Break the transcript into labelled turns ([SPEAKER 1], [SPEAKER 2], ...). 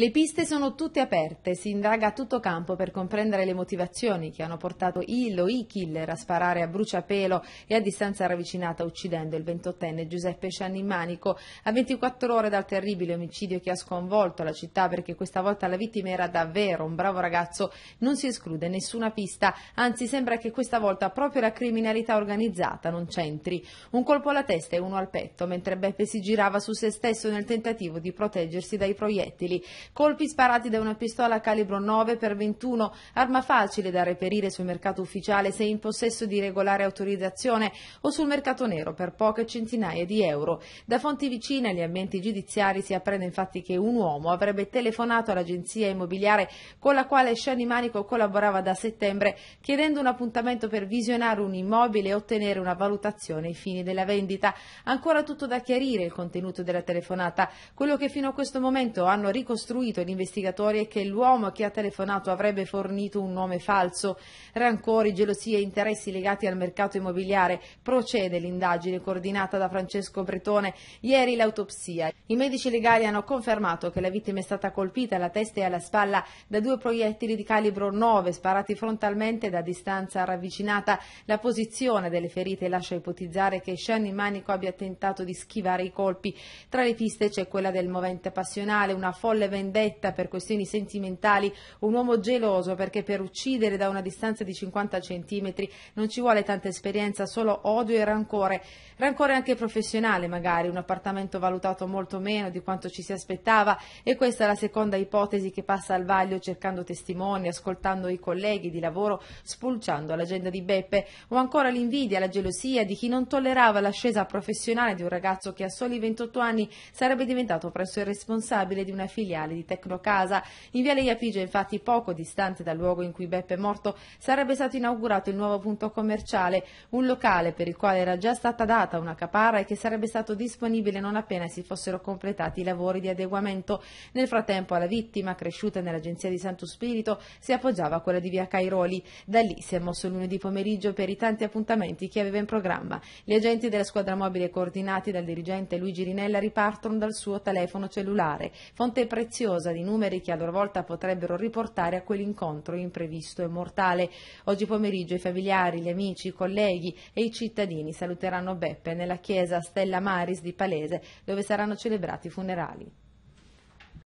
[SPEAKER 1] Le piste sono tutte aperte, si indaga a tutto campo per comprendere le motivazioni che hanno portato il o i killer a sparare a bruciapelo e a distanza ravvicinata uccidendo il 28enne Giuseppe Manico. A 24 ore dal terribile omicidio che ha sconvolto la città perché questa volta la vittima era davvero un bravo ragazzo, non si esclude nessuna pista, anzi sembra che questa volta proprio la criminalità organizzata non c'entri. Un colpo alla testa e uno al petto, mentre Beppe si girava su se stesso nel tentativo di proteggersi dai proiettili. Colpi sparati da una pistola calibro 9 x 21, arma facile da reperire sul mercato ufficiale se in possesso di regolare autorizzazione o sul mercato nero per poche centinaia di euro. Da fonti vicine agli ambienti giudiziari si apprende infatti che un uomo avrebbe telefonato all'agenzia immobiliare con la quale Shani Manico collaborava da settembre chiedendo un appuntamento per visionare un immobile e ottenere una valutazione ai fini della vendita. Ancora tutto da chiarire il contenuto della telefonata, quello che fino a questo momento hanno ricostruito instruito gli investigatori che l'uomo che ha telefonato avrebbe fornito un nome falso. Rancori, gelosie e interessi legati al mercato immobiliare. Procede l'indagine coordinata da Francesco Bretone. Ieri l'autopsia. I medici legali hanno confermato che la vittima è stata colpita alla testa e alla spalla da due proiettili di calibro 9 sparati frontalmente da distanza ravvicinata. La posizione delle ferite lascia ipotizzare che Shannon Manico abbia tentato di schivare i colpi. Tra le piste c'è quella del movente passionale, una folle vendita vendetta per questioni sentimentali, un uomo geloso perché per uccidere da una distanza di 50 centimetri non ci vuole tanta esperienza, solo odio e rancore. Rancore anche professionale magari, un appartamento valutato molto meno di quanto ci si aspettava e questa è la seconda ipotesi che passa al vaglio cercando testimoni, ascoltando i colleghi di lavoro, spulciando l'agenda di Beppe o ancora l'invidia, la gelosia di chi non tollerava l'ascesa professionale di un ragazzo che a soli 28 anni sarebbe diventato presso il responsabile di una filiale comunale di Tecnocasa. In Viale Iapigio, infatti, poco distante dal luogo in cui Beppe è morto, sarebbe stato inaugurato il nuovo punto commerciale, un locale per il quale era già stata data una caparra e che sarebbe stato disponibile non appena si fossero completati i lavori di adeguamento. Nel frattempo alla vittima, cresciuta nell'agenzia di Santo Spirito, si appoggiava quella di via Cairoli. Da lì si è mosso lunedì pomeriggio per i tanti appuntamenti che aveva in programma. Gli agenti della squadra mobile coordinati dal dirigente Luigi Rinella ripartono dal suo telefono cellulare. Fonte preziosa sfiziosa di numeri che a loro volta potrebbero riportare a quell'incontro imprevisto e mortale. Oggi pomeriggio i familiari, gli amici, i colleghi e i cittadini saluteranno Beppe nella chiesa Stella Maris di Palese, dove saranno celebrati i funerali.